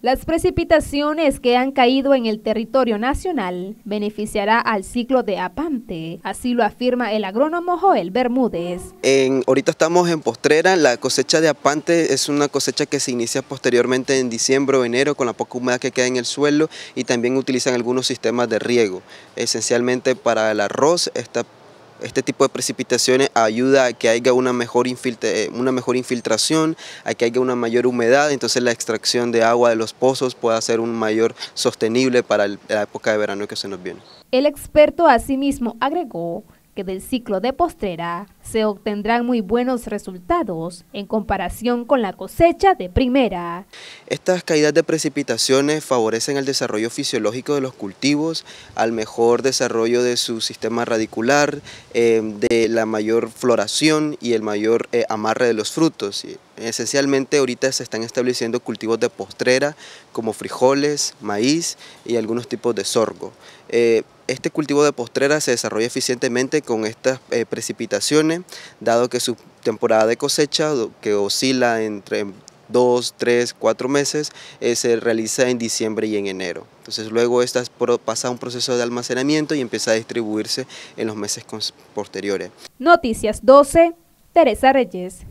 Las precipitaciones que han caído en el territorio nacional beneficiará al ciclo de Apante, así lo afirma el agrónomo Joel Bermúdez. ahorita estamos en postrera, la cosecha de Apante es una cosecha que se inicia posteriormente en diciembre o enero con la poca humedad que queda en el suelo y también utilizan algunos sistemas de riego, esencialmente para el arroz, esta este tipo de precipitaciones ayuda a que haya una mejor, eh, una mejor infiltración, a que haya una mayor humedad, entonces la extracción de agua de los pozos pueda ser un mayor sostenible para la época de verano que se nos viene. El experto asimismo agregó del ciclo de postrera se obtendrán muy buenos resultados en comparación con la cosecha de primera. Estas caídas de precipitaciones favorecen el desarrollo fisiológico de los cultivos, al mejor desarrollo de su sistema radicular, eh, de la mayor floración y el mayor eh, amarre de los frutos. Esencialmente ahorita se están estableciendo cultivos de postrera como frijoles, maíz y algunos tipos de sorgo. Eh, este cultivo de postrera se desarrolla eficientemente con estas eh, precipitaciones, dado que su temporada de cosecha, que oscila entre dos, tres, cuatro meses, eh, se realiza en diciembre y en enero. Entonces luego estas pasa un proceso de almacenamiento y empieza a distribuirse en los meses posteriores. Noticias 12, Teresa Reyes.